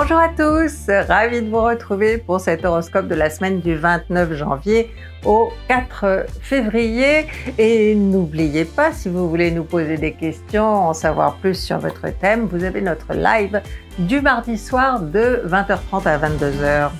Bonjour à tous, ravi de vous retrouver pour cet horoscope de la semaine du 29 janvier au 4 février. Et n'oubliez pas, si vous voulez nous poser des questions, en savoir plus sur votre thème, vous avez notre live du mardi soir de 20h30 à 22h.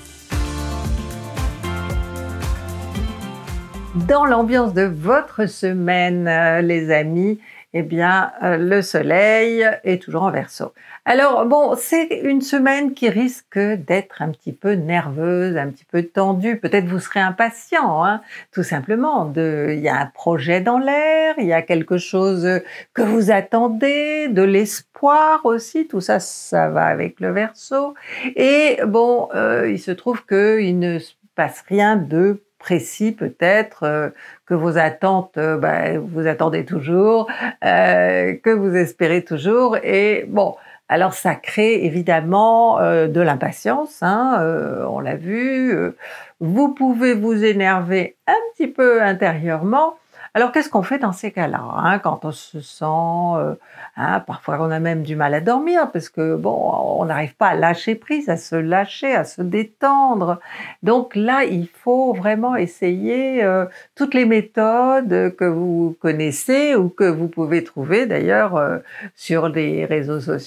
Dans l'ambiance de votre semaine, euh, les amis, eh bien, euh, le soleil est toujours en verso. Alors, bon, c'est une semaine qui risque d'être un petit peu nerveuse, un petit peu tendue. Peut-être vous serez impatient, hein. tout simplement. De, il y a un projet dans l'air, il y a quelque chose que vous attendez, de l'espoir aussi. Tout ça, ça va avec le verso. Et bon, euh, il se trouve qu'il ne se passe rien de précis peut-être, euh, que vos attentes, euh, bah, vous attendez toujours, euh, que vous espérez toujours. Et bon, alors ça crée évidemment de l'impatience, hein, on l'a vu. vous pouvez vous énerver un petit peu intérieurement, alors qu'est-ce qu'on fait dans ces cas-là hein, Quand on se sent, euh, hein, parfois on a même du mal à dormir parce que bon, on n'arrive pas à lâcher prise, à se lâcher, à se détendre. Donc là, il faut vraiment essayer euh, toutes les méthodes que vous connaissez ou que vous pouvez trouver d'ailleurs euh, sur les réseaux sociaux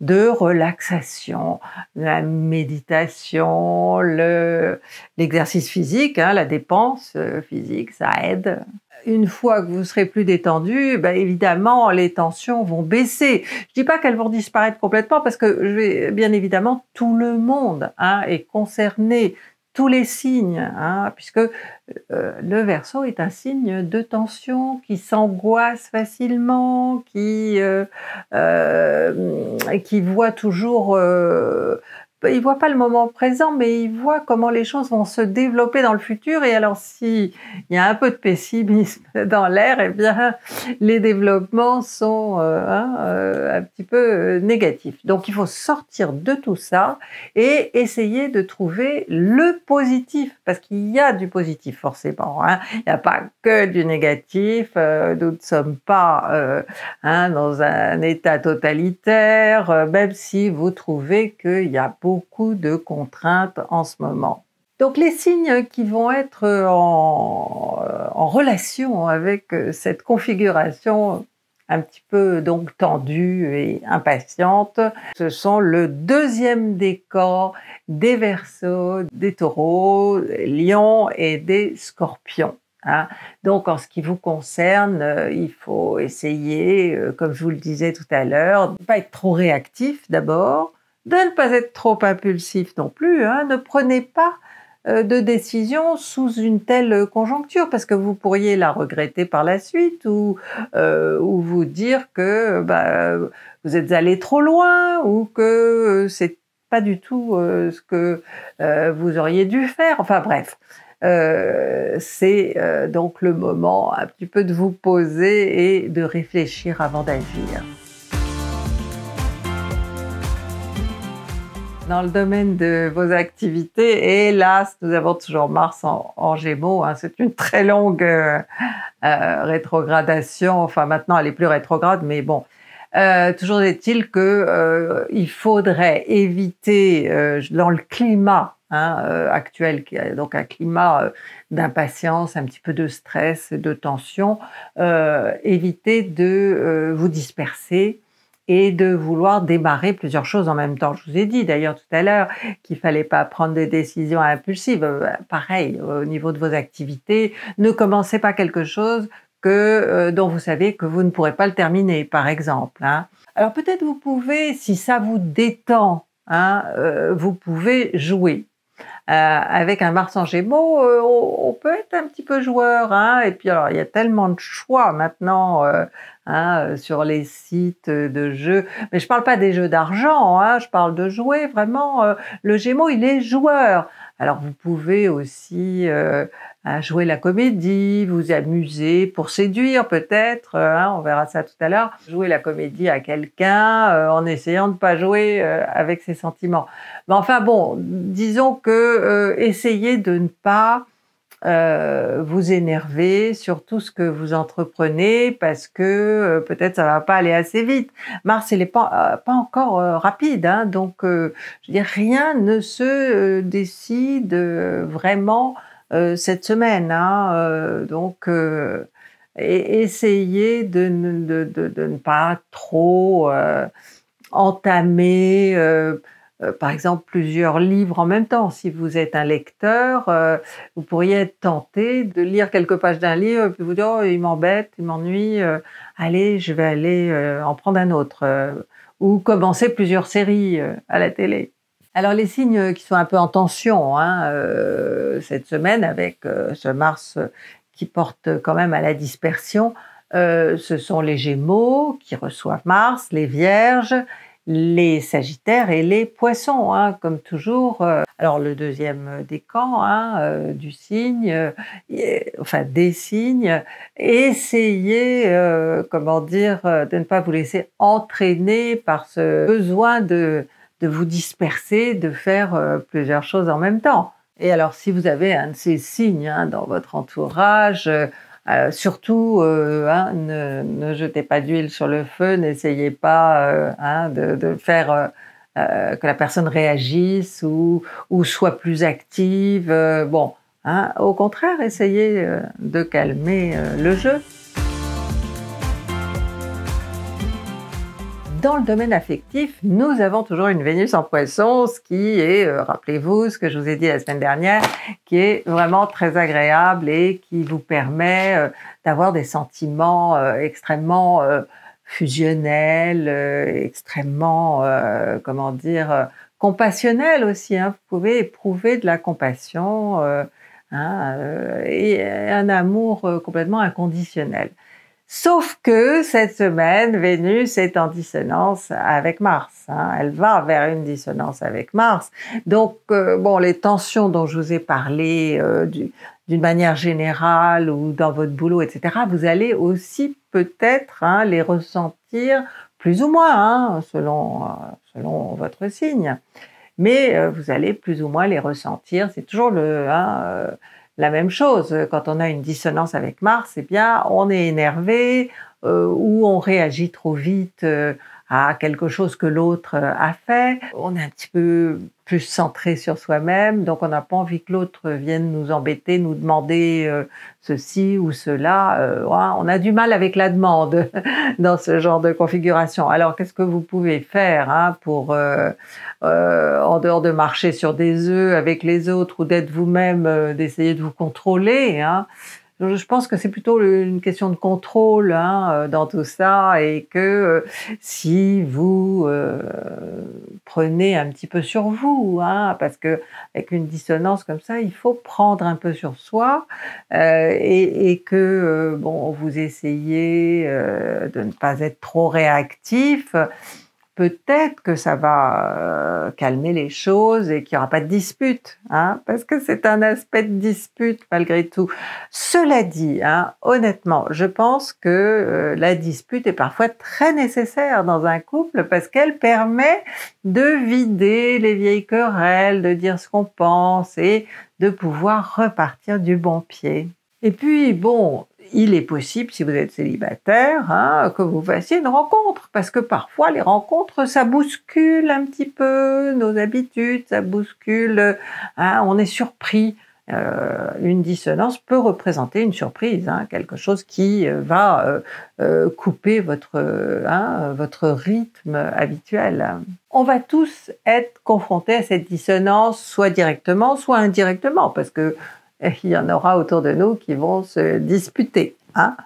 de relaxation, la méditation, l'exercice physique, hein, la dépense physique, ça aide une fois que vous serez plus détendu, ben, évidemment, les tensions vont baisser. Je ne dis pas qu'elles vont disparaître complètement parce que bien évidemment, tout le monde hein, est concerné, tous les signes, hein, puisque euh, le verso est un signe de tension qui s'angoisse facilement, qui euh, euh, voit toujours bah, il voit pas le moment présent, mais il voit comment les choses vont se développer dans le futur. Et alors, s'il y a un peu de pessimisme dans l'air, eh bien, les développements sont euh, hein, euh, un petit peu euh, négatifs. Donc, il faut sortir de tout ça et essayer de trouver le positif, parce qu'il y a du positif forcément. Hein. Il n'y a pas que du négatif. nous ne sommes pas hein, dans un état totalitaire, même si vous trouvez qu'il y a beaucoup de contraintes en ce moment. Donc les signes qui vont être en, euh, relation avec euh, cette configuration un petit peu donc tendue et impatiente. Ce sont le deuxième décor des Verseaux, des Taureaux, Lions et des Scorpions. Hein. Donc en ce qui vous concerne, euh, il faut essayer, comme je vous le disais tout à l'heure, de ne pas être trop réactif d'abord, de ne pas être trop impulsif non plus. Hein. Ne prenez pas euh, de décision sous une telle conjoncture parce que vous pourriez la regretter par la suite ou, euh, vous dire que bah, vous êtes allé trop loin ou que c'est pas du tout euh, ce que vous auriez dû faire. Enfin bref, c'est donc le moment un petit peu de vous poser et de réfléchir avant d'agir. dans le domaine de vos activités. Hélas, nous avons toujours Mars en, Gémeaux. Hein. C'est une très longue euh, euh, rétrogradation. Enfin, maintenant, elle est plus rétrograde, mais bon. Euh, toujours est-il que il faudrait éviter dans le climat hein, actuel, qui donc un climat d'impatience, un petit peu de stress, de tension, éviter de vous disperser et de vouloir démarrer plusieurs choses en même temps. Je vous ai dit d'ailleurs tout à l'heure qu'il fallait pas prendre des décisions impulsives. Euh, pareil, au niveau de vos activités, ne commencez pas quelque chose que euh, dont vous savez que vous ne pourrez pas le terminer, par exemple. Hein. Alors peut-être vous pouvez, si ça vous détend, hein, euh, vous pouvez jouer. avec un Mars en Gémeaux, on, peut être un petit peu joueur. Hein. et puis alors, il y a tellement de choix maintenant. Hein, euh, sur les sites euh, de jeux. Mais je parle pas des jeux d'argent, hein, je parle de jouer vraiment. Euh, le Gémeaux, il est joueur. Alors vous pouvez aussi hein, jouer la comédie, vous amuser pour séduire peut-être, hein, on verra ça tout à l'heure, jouer la comédie à quelqu'un en essayant de pas jouer avec ses sentiments. Mais enfin bon, disons que essayez de ne pas euh, vous énerver sur tout ce que vous entreprenez parce que euh, peut-être ça va pas aller assez vite. Mars, il n'est euh, pas, encore rapide, hein, donc je veux rien ne se décide vraiment cette semaine. Hein, donc et essayez de, ne pas trop entamer euh, par exemple plusieurs livres en même temps. Si vous êtes un lecteur, euh, vous pourriez être tenté de lire quelques pages d'un livre et puis vous dire oh, il m'embête, il m'ennuie, euh, allez, je vais aller en prendre un autre. ou commencer plusieurs séries à la télé. Alors les signes qui sont un peu en tension hein, cette semaine avec ce Mars qui porte quand même à la dispersion, ce sont les Gémeaux qui reçoivent Mars, les Vierges les Sagittaires et les Poissons, hein, comme toujours. Euh, alors le deuxième décan hein, euh, du signe, euh, enfin des signes, essayez, comment dire, de ne pas vous laisser entraîner par ce besoin de, de vous disperser, de faire plusieurs choses en même temps. Et alors si vous avez un de ces signes hein, dans votre entourage, euh, surtout, euh, hein, ne, jetez pas d'huile sur le feu, n'essayez pas euh, hein, de, faire que la personne réagisse ou, soit plus active. bon, hein, au contraire, essayez de calmer le jeu. Dans le domaine affectif, nous avons toujours une Vénus en poisson, ce qui est, euh, rappelez-vous, ce que je vous ai dit la semaine dernière, qui est vraiment très agréable et qui vous permet euh, d'avoir des sentiments euh, extrêmement fusionnels, extrêmement, comment dire, compassionnels aussi. Hein. Vous pouvez éprouver de la compassion hein, et un amour complètement inconditionnel. Sauf que cette semaine, Vénus est en dissonance avec Mars. Hein. Elle va vers une dissonance avec Mars. Donc, euh, bon, les tensions dont je vous ai parlé euh, d'une manière générale ou dans votre boulot, etc., vous allez aussi peut-être hein, les ressentir plus ou moins, hein, selon, euh, selon votre signe. Mais vous allez plus ou moins les ressentir. C'est toujours le hein, la même chose. Quand on a une dissonance avec Mars, eh bien, on est énervé euh, ou on réagit trop vite euh, à quelque chose que l'autre euh, a fait. On est un petit peu plus centré sur soi-même, donc on n'a pas envie que l'autre vienne nous embêter, nous demander euh, ceci ou cela. Euh, on a du mal avec la demande dans ce genre de configuration. Alors qu'est-ce que vous pouvez faire hein, pour, en dehors de marcher sur des œufs avec les autres ou d'être vous-même, d'essayer de vous contrôler hein, je pense que c'est plutôt une question de contrôle hein, euh, dans tout ça et que euh, si vous euh, prenez un petit peu sur vous, hein, parce que avec une dissonance comme ça, il faut prendre un peu sur soi et, et, que bon, vous essayez de ne pas être trop réactif peut-être que ça va euh, calmer les choses et qu'il n'y aura pas de dispute, hein, parce que c'est un aspect de dispute malgré tout. Cela dit, hein, honnêtement, je pense que euh, la dispute est parfois très nécessaire dans un couple parce qu'elle permet de vider les vieilles querelles, de dire ce qu'on pense et de pouvoir repartir du bon pied. Et puis, bon, il est possible, si vous êtes célibataire, hein, que vous fassiez une rencontre, parce que parfois les rencontres, ça bouscule un petit peu nos habitudes, ça bouscule, hein, on est surpris. Euh, une dissonance peut représenter une surprise, hein, quelque chose qui euh, va euh, couper votre, votre rythme habituel. On va tous être confrontés à cette dissonance, soit directement, soit indirectement, parce que il y en aura autour de nous qui vont se disputer. Hein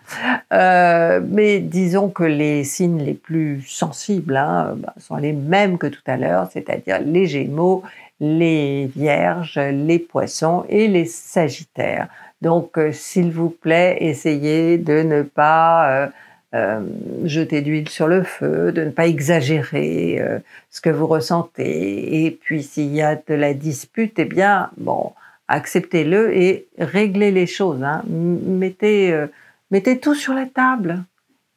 euh, mais disons que les signes les plus sensibles hein, bah, sont les mêmes que tout à l'heure, c'est-à-dire les Gémeaux, les Vierges, les Poissons et les Sagittaires. Donc, euh, s'il vous plaît, essayez de ne pas euh, jeter d'huile sur le feu, de ne pas exagérer ce que vous ressentez. Et puis, s'il y a de la dispute, eh bien, bon, acceptez-le et réglez les choses. Hein. Euh, mettez, tout sur la table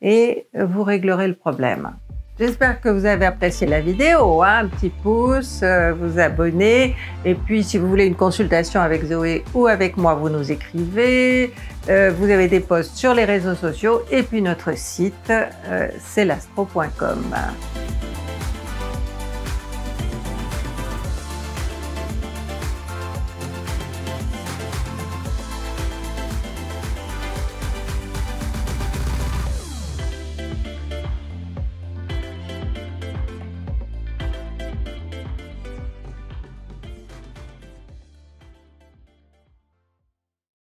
et vous réglerez le problème. J'espère que vous avez apprécié la vidéo. Hein. Un petit pouce, euh, vous abonner. Et puis, si vous voulez une consultation avec Zoé ou avec moi, vous nous écrivez. Euh, vous avez des posts sur les réseaux sociaux. Et puis, notre site, c'est l'astro.com.